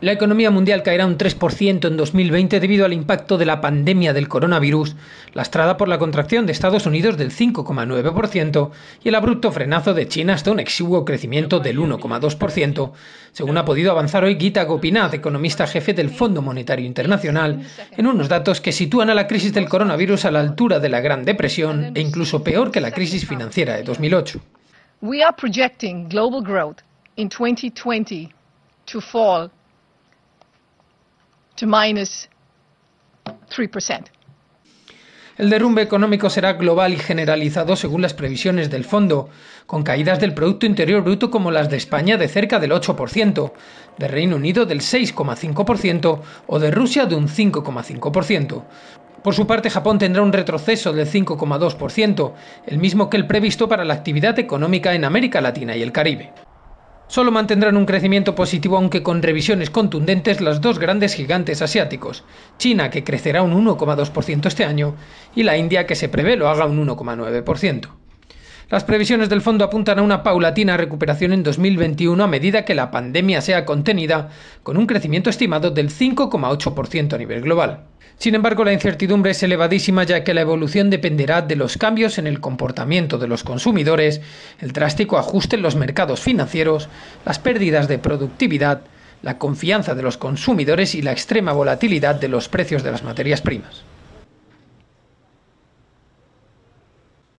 La economía mundial caerá un 3% en 2020 debido al impacto de la pandemia del coronavirus, lastrada por la contracción de Estados Unidos del 5,9% y el abrupto frenazo de China hasta un exiguo crecimiento del 1,2%, según ha podido avanzar hoy Gita Gopinath, economista jefe del Fondo Monetario Internacional, en unos datos que sitúan a la crisis del coronavirus a la altura de la Gran Depresión e incluso peor que la crisis financiera de 2008. global 2020 el derrumbe económico será global y generalizado según las previsiones del fondo, con caídas del Producto Interior Bruto como las de España de cerca del 8%, de Reino Unido del 6,5% o de Rusia de un 5,5%. Por su parte, Japón tendrá un retroceso del 5,2%, el mismo que el previsto para la actividad económica en América Latina y el Caribe solo mantendrán un crecimiento positivo aunque con revisiones contundentes las dos grandes gigantes asiáticos, China que crecerá un 1,2% este año y la India que se prevé lo haga un 1,9%. Las previsiones del fondo apuntan a una paulatina recuperación en 2021 a medida que la pandemia sea contenida, con un crecimiento estimado del 5,8% a nivel global. Sin embargo, la incertidumbre es elevadísima ya que la evolución dependerá de los cambios en el comportamiento de los consumidores, el drástico ajuste en los mercados financieros, las pérdidas de productividad, la confianza de los consumidores y la extrema volatilidad de los precios de las materias primas.